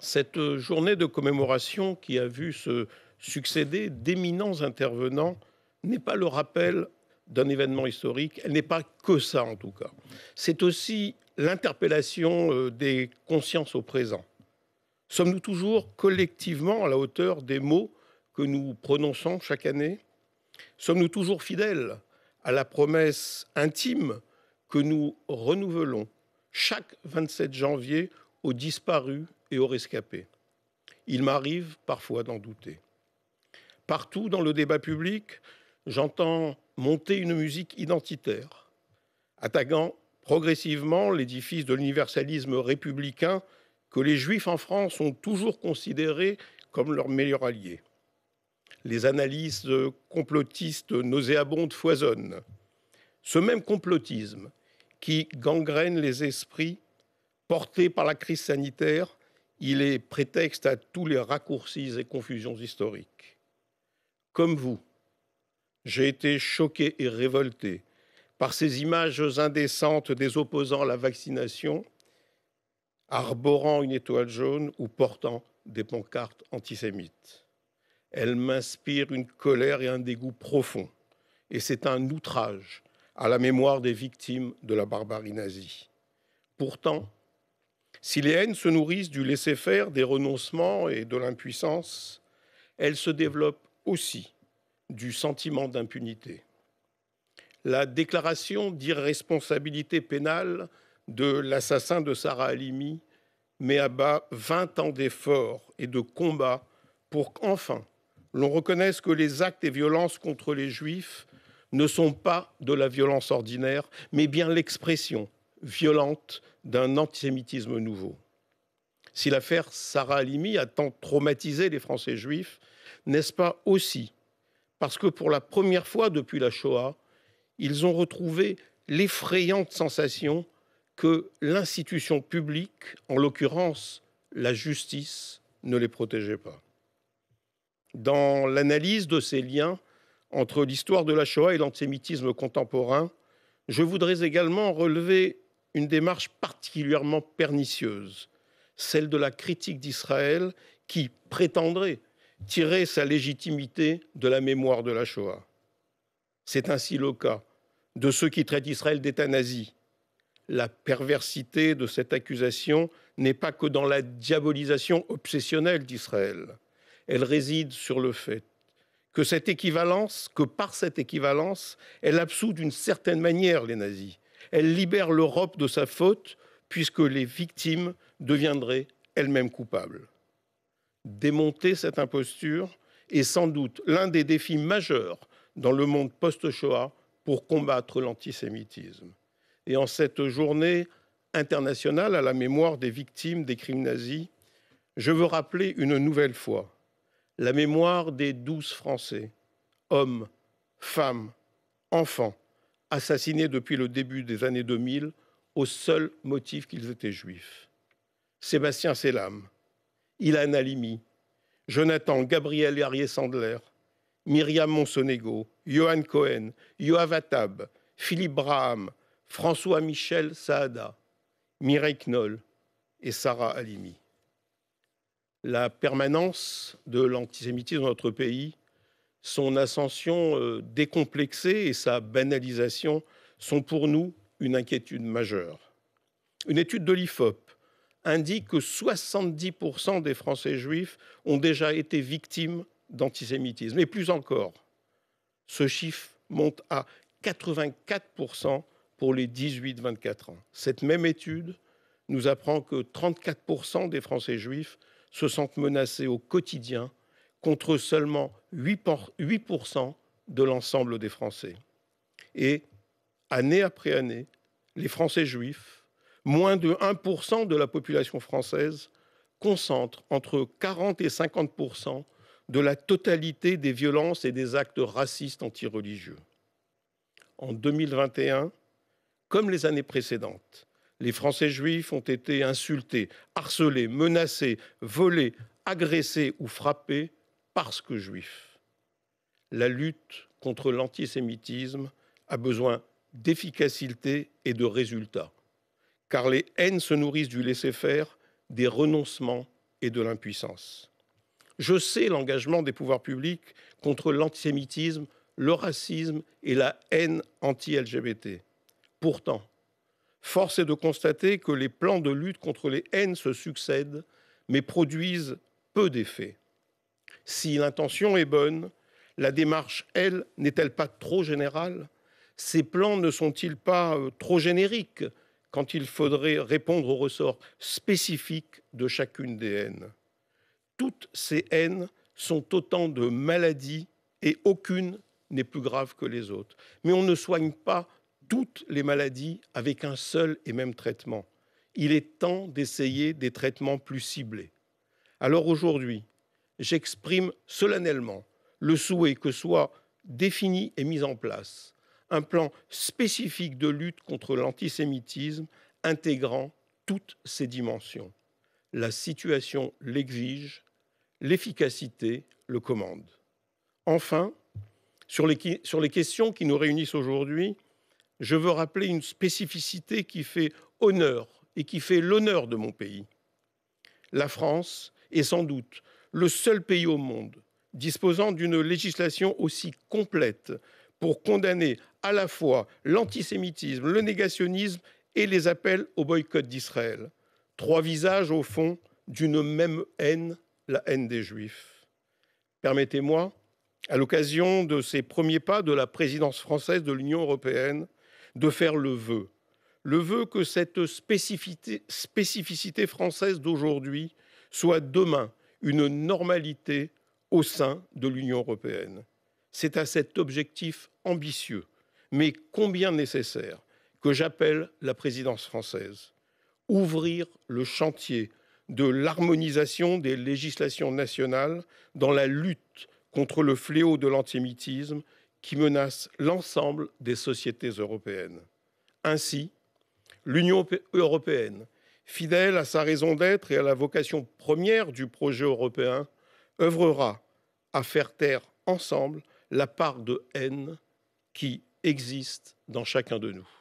Cette euh, journée de commémoration qui a vu se succéder d'éminents intervenants n'est pas le rappel d'un événement historique, elle n'est pas que ça en tout cas. C'est aussi l'interpellation euh, des consciences au présent. Sommes-nous toujours collectivement à la hauteur des mots que nous prononçons chaque année Sommes-nous toujours fidèles à la promesse intime que nous renouvelons chaque 27 janvier aux disparus et aux rescapés. Il m'arrive parfois d'en douter. Partout dans le débat public, j'entends monter une musique identitaire, attaquant progressivement l'édifice de l'universalisme républicain que les juifs en France ont toujours considéré comme leur meilleur allié. Les analyses complotistes nauséabondes foisonnent. Ce même complotisme qui gangrène les esprits porté par la crise sanitaire, il est prétexte à tous les raccourcis et confusions historiques. Comme vous, j'ai été choqué et révolté par ces images indécentes des opposants à la vaccination, arborant une étoile jaune ou portant des pancartes antisémites. Elles m'inspirent une colère et un dégoût profond, et c'est un outrage à la mémoire des victimes de la barbarie nazie. Pourtant, si les haines se nourrissent du laisser-faire, des renoncements et de l'impuissance, elles se développent aussi du sentiment d'impunité. La déclaration d'irresponsabilité pénale de l'assassin de Sarah Halimi met à bas 20 ans d'efforts et de combats pour qu'enfin l'on reconnaisse que les actes et violences contre les juifs ne sont pas de la violence ordinaire, mais bien l'expression violente d'un antisémitisme nouveau. Si l'affaire Sarah Halimi a tant traumatisé les Français juifs, n'est-ce pas aussi parce que pour la première fois depuis la Shoah, ils ont retrouvé l'effrayante sensation que l'institution publique, en l'occurrence la justice, ne les protégeait pas. Dans l'analyse de ces liens entre l'histoire de la Shoah et l'antisémitisme contemporain, je voudrais également relever une démarche particulièrement pernicieuse, celle de la critique d'Israël qui prétendrait tirer sa légitimité de la mémoire de la Shoah. C'est ainsi le cas de ceux qui traitent Israël d'état nazi. La perversité de cette accusation n'est pas que dans la diabolisation obsessionnelle d'Israël. Elle réside sur le fait que cette équivalence, que par cette équivalence, elle absout d'une certaine manière les nazis, elle libère l'Europe de sa faute puisque les victimes deviendraient elles-mêmes coupables. Démonter cette imposture est sans doute l'un des défis majeurs dans le monde post-Shoah pour combattre l'antisémitisme. Et en cette journée internationale à la mémoire des victimes des crimes nazis, je veux rappeler une nouvelle fois la mémoire des douze Français, hommes, femmes, enfants, assassinés depuis le début des années 2000 au seul motif qu'ils étaient juifs. Sébastien Selam, Ilan Alimi, Jonathan Gabriel Ari sandler Myriam Monsonego, Johan Cohen, Yoav Atab, Philippe Braham, François Michel Saada, Mireille Knoll et Sarah Alimi. La permanence de l'antisémitisme dans notre pays son ascension euh, décomplexée et sa banalisation sont pour nous une inquiétude majeure. Une étude de l'IFOP indique que 70% des Français juifs ont déjà été victimes d'antisémitisme. Et plus encore, ce chiffre monte à 84% pour les 18-24 ans. Cette même étude nous apprend que 34% des Français juifs se sentent menacés au quotidien contre seulement 8% de l'ensemble des Français. Et année après année, les Français juifs, moins de 1% de la population française, concentrent entre 40 et 50% de la totalité des violences et des actes racistes antireligieux. En 2021, comme les années précédentes, les Français juifs ont été insultés, harcelés, menacés, volés, agressés ou frappés parce que juif. La lutte contre l'antisémitisme a besoin d'efficacité et de résultats, car les haines se nourrissent du laisser-faire, des renoncements et de l'impuissance. Je sais l'engagement des pouvoirs publics contre l'antisémitisme, le racisme et la haine anti-LGBT. Pourtant, force est de constater que les plans de lutte contre les haines se succèdent, mais produisent peu d'effets. Si l'intention est bonne, la démarche, elle, n'est-elle pas trop générale Ces plans ne sont-ils pas euh, trop génériques quand il faudrait répondre aux ressorts spécifiques de chacune des haines Toutes ces haines sont autant de maladies et aucune n'est plus grave que les autres. Mais on ne soigne pas toutes les maladies avec un seul et même traitement. Il est temps d'essayer des traitements plus ciblés. Alors aujourd'hui, j'exprime solennellement le souhait que soit défini et mis en place un plan spécifique de lutte contre l'antisémitisme intégrant toutes ses dimensions. La situation l'exige, l'efficacité le commande. Enfin, sur les, sur les questions qui nous réunissent aujourd'hui, je veux rappeler une spécificité qui fait honneur et qui fait l'honneur de mon pays. La France est sans doute le seul pays au monde disposant d'une législation aussi complète pour condamner à la fois l'antisémitisme, le négationnisme et les appels au boycott d'Israël. Trois visages, au fond, d'une même haine, la haine des Juifs. Permettez-moi, à l'occasion de ces premiers pas de la présidence française de l'Union européenne, de faire le vœu. Le vœu que cette spécificité, française d'aujourd'hui soit demain une normalité au sein de l'Union européenne. C'est à cet objectif ambitieux, mais combien nécessaire, que j'appelle la présidence française. Ouvrir le chantier de l'harmonisation des législations nationales dans la lutte contre le fléau de l'antisémitisme qui menace l'ensemble des sociétés européennes. Ainsi, l'Union européenne fidèle à sa raison d'être et à la vocation première du projet européen, œuvrera à faire taire ensemble la part de haine qui existe dans chacun de nous.